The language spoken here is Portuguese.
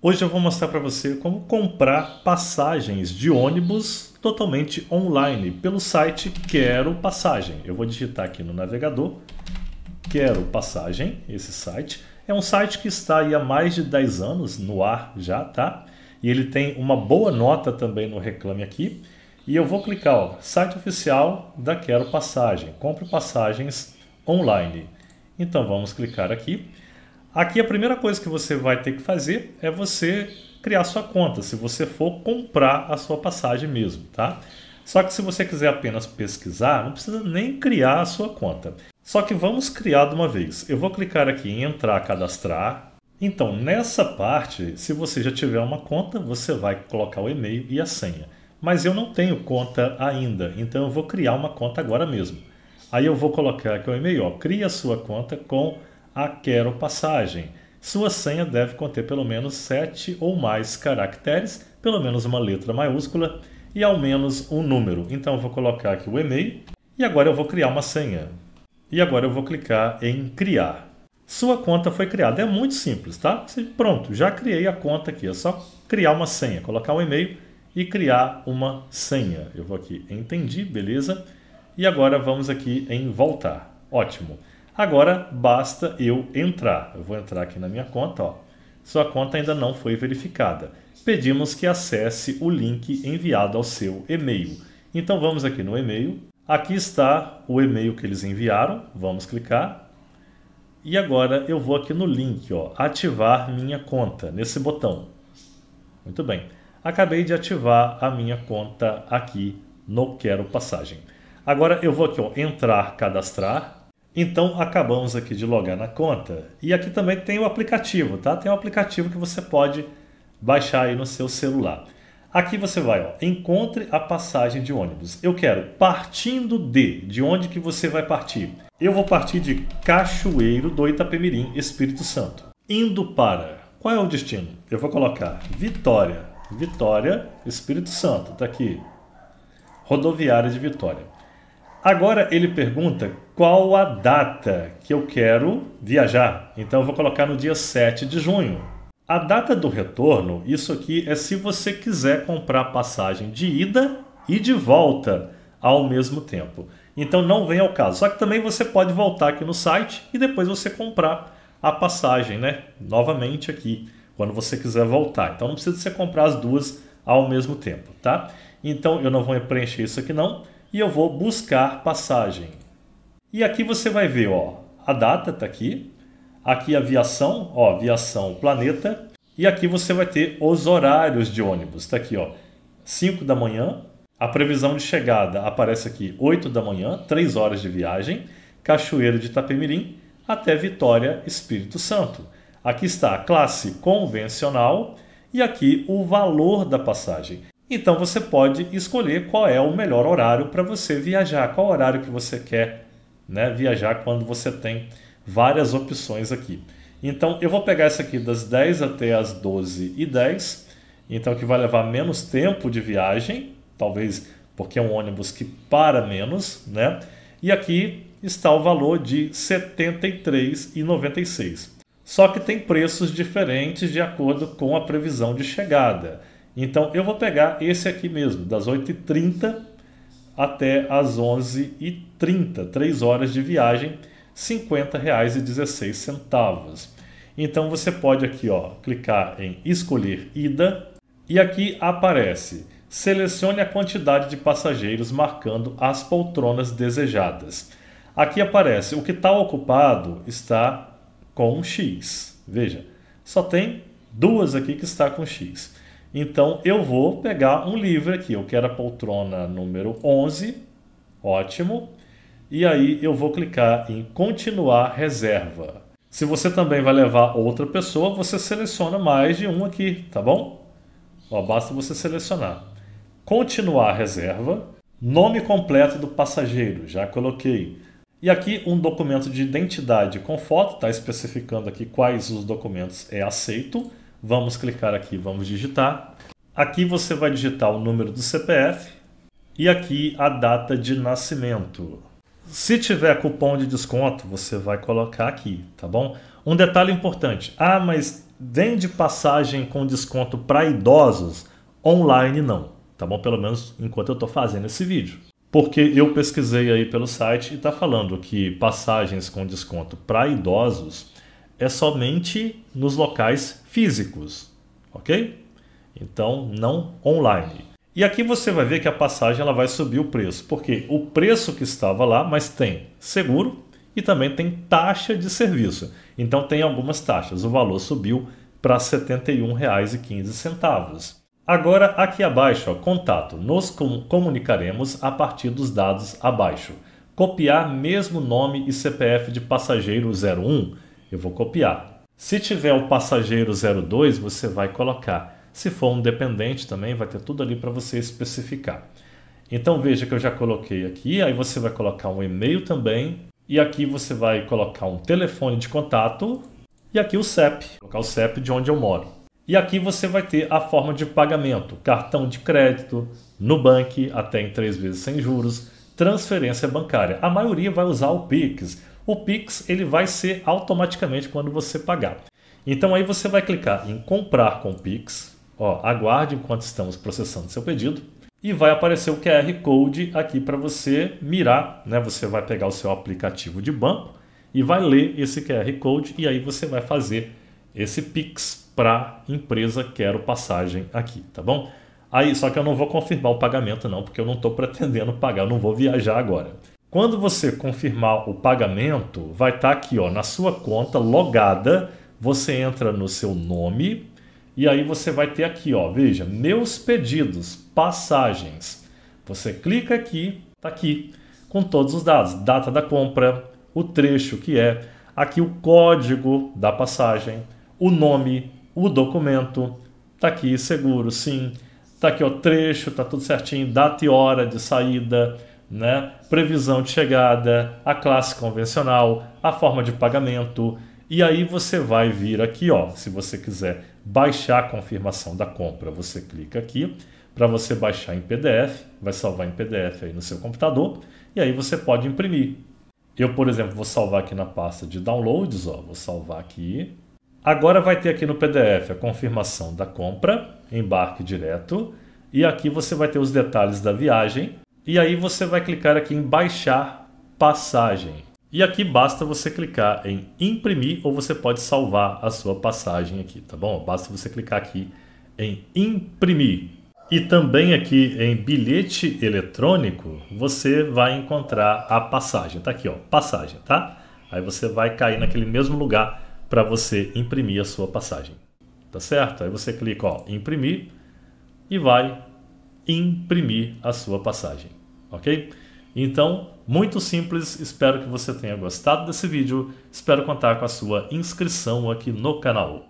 Hoje eu vou mostrar para você como comprar passagens de ônibus totalmente online pelo site Quero Passagem. Eu vou digitar aqui no navegador Quero Passagem, esse site. É um site que está aí há mais de 10 anos no ar já, tá? E ele tem uma boa nota também no Reclame Aqui. E eu vou clicar, ó, site oficial da Quero Passagem. Compre passagens online. Então vamos clicar aqui. Aqui a primeira coisa que você vai ter que fazer é você criar sua conta, se você for comprar a sua passagem mesmo, tá? Só que se você quiser apenas pesquisar, não precisa nem criar a sua conta. Só que vamos criar de uma vez. Eu vou clicar aqui em entrar, cadastrar. Então, nessa parte, se você já tiver uma conta, você vai colocar o e-mail e a senha. Mas eu não tenho conta ainda, então eu vou criar uma conta agora mesmo. Aí eu vou colocar aqui o e-mail, ó, cria sua conta com a quero-passagem. Sua senha deve conter pelo menos sete ou mais caracteres, pelo menos uma letra maiúscula e ao menos um número. Então eu vou colocar aqui o e-mail e agora eu vou criar uma senha. E agora eu vou clicar em criar. Sua conta foi criada. É muito simples, tá? Pronto, já criei a conta aqui. É só criar uma senha, colocar um e-mail e criar uma senha. Eu vou aqui, entendi, beleza? E agora vamos aqui em voltar. Ótimo. Agora basta eu entrar. Eu vou entrar aqui na minha conta, ó. Sua conta ainda não foi verificada. Pedimos que acesse o link enviado ao seu e-mail. Então vamos aqui no e-mail. Aqui está o e-mail que eles enviaram. Vamos clicar. E agora eu vou aqui no link, ó, ativar minha conta, nesse botão. Muito bem. Acabei de ativar a minha conta aqui no Quero Passagem. Agora eu vou aqui, ó, entrar, cadastrar então acabamos aqui de logar na conta. E aqui também tem o aplicativo, tá? Tem um aplicativo que você pode baixar aí no seu celular. Aqui você vai, ó, encontre a passagem de ônibus. Eu quero partindo de, de onde que você vai partir? Eu vou partir de Cachoeiro do Itapemirim, Espírito Santo. Indo para, qual é o destino? Eu vou colocar Vitória, Vitória, Espírito Santo, tá aqui. Rodoviária de Vitória. Agora ele pergunta qual a data que eu quero viajar. Então eu vou colocar no dia 7 de junho. A data do retorno, isso aqui é se você quiser comprar passagem de ida e de volta ao mesmo tempo. Então não vem ao caso. Só que também você pode voltar aqui no site e depois você comprar a passagem, né? Novamente aqui, quando você quiser voltar. Então não precisa você comprar as duas ao mesmo tempo, tá? Então eu não vou preencher isso aqui não e eu vou buscar passagem. E aqui você vai ver, ó, a data está aqui, aqui aviação, ó, aviação planeta, e aqui você vai ter os horários de ônibus. Está aqui, ó, 5 da manhã, a previsão de chegada aparece aqui 8 da manhã, 3 horas de viagem, Cachoeiro de Itapemirim até Vitória, Espírito Santo. Aqui está a classe convencional e aqui o valor da passagem. Então você pode escolher qual é o melhor horário para você viajar, qual horário que você quer né, viajar quando você tem várias opções aqui. Então eu vou pegar essa aqui das 10 até as 12 e 10, então que vai levar menos tempo de viagem, talvez porque é um ônibus que para menos, né? E aqui está o valor de R$ 73,96. Só que tem preços diferentes de acordo com a previsão de chegada. Então eu vou pegar esse aqui mesmo, das 8h30 até as 11h30, 3 horas de viagem, R$ 50,16. Então você pode aqui ó, clicar em escolher ida e aqui aparece selecione a quantidade de passageiros marcando as poltronas desejadas. Aqui aparece o que está ocupado está com um X. Veja, só tem duas aqui que está com X. Então eu vou pegar um livro aqui. Eu quero a poltrona número 11. Ótimo. E aí eu vou clicar em continuar reserva. Se você também vai levar outra pessoa, você seleciona mais de um aqui, tá bom? Ó, basta você selecionar. Continuar reserva. Nome completo do passageiro, já coloquei. E aqui um documento de identidade com foto, está especificando aqui quais os documentos é aceito. Vamos clicar aqui, vamos digitar. Aqui você vai digitar o número do CPF e aqui a data de nascimento. Se tiver cupom de desconto, você vai colocar aqui, tá bom? Um detalhe importante. Ah, mas vende passagem com desconto para idosos? Online não, tá bom? Pelo menos enquanto eu estou fazendo esse vídeo. Porque eu pesquisei aí pelo site e está falando que passagens com desconto para idosos é somente nos locais físicos, ok? Então, não online. E aqui você vai ver que a passagem ela vai subir o preço, porque o preço que estava lá, mas tem seguro e também tem taxa de serviço. Então tem algumas taxas. O valor subiu para R$ 71,15. Agora aqui abaixo, ó, contato. Nos comunicaremos a partir dos dados abaixo. Copiar mesmo nome e CPF de passageiro 01 eu vou copiar. Se tiver o passageiro 02, você vai colocar. Se for um dependente também, vai ter tudo ali para você especificar. Então veja que eu já coloquei aqui, aí você vai colocar um e-mail também, e aqui você vai colocar um telefone de contato, e aqui o CEP, colocar o CEP de onde eu moro. E aqui você vai ter a forma de pagamento, cartão de crédito, banco até em três vezes sem juros, transferência bancária. A maioria vai usar o Pix, o Pix ele vai ser automaticamente quando você pagar. Então aí você vai clicar em comprar com Pix, ó, aguarde enquanto estamos processando seu pedido e vai aparecer o QR Code aqui para você mirar, né? Você vai pegar o seu aplicativo de banco e vai ler esse QR Code e aí você vai fazer esse Pix para empresa Quero Passagem aqui, tá bom? Aí, só que eu não vou confirmar o pagamento não, porque eu não estou pretendendo pagar, eu não vou viajar agora. Quando você confirmar o pagamento, vai estar tá aqui ó, na sua conta logada. Você entra no seu nome e aí você vai ter aqui, ó, veja, meus pedidos, passagens. Você clica aqui, tá aqui, com todos os dados, data da compra, o trecho que é, aqui o código da passagem, o nome, o documento, tá aqui seguro, sim, tá aqui o trecho, tá tudo certinho, data e hora de saída, né? previsão de chegada, a classe convencional, a forma de pagamento. E aí você vai vir aqui, ó, se você quiser baixar a confirmação da compra, você clica aqui para você baixar em PDF, vai salvar em PDF aí no seu computador e aí você pode imprimir. Eu, por exemplo, vou salvar aqui na pasta de downloads, ó, vou salvar aqui. Agora vai ter aqui no PDF a confirmação da compra, embarque direto, e aqui você vai ter os detalhes da viagem, e aí você vai clicar aqui em baixar passagem. E aqui basta você clicar em imprimir ou você pode salvar a sua passagem aqui, tá bom? Basta você clicar aqui em imprimir. E também aqui em bilhete eletrônico, você vai encontrar a passagem, tá aqui ó, passagem, tá? Aí você vai cair naquele mesmo lugar para você imprimir a sua passagem, tá certo? Aí você clica ó, imprimir e vai imprimir a sua passagem ok? Então, muito simples, espero que você tenha gostado desse vídeo, espero contar com a sua inscrição aqui no canal.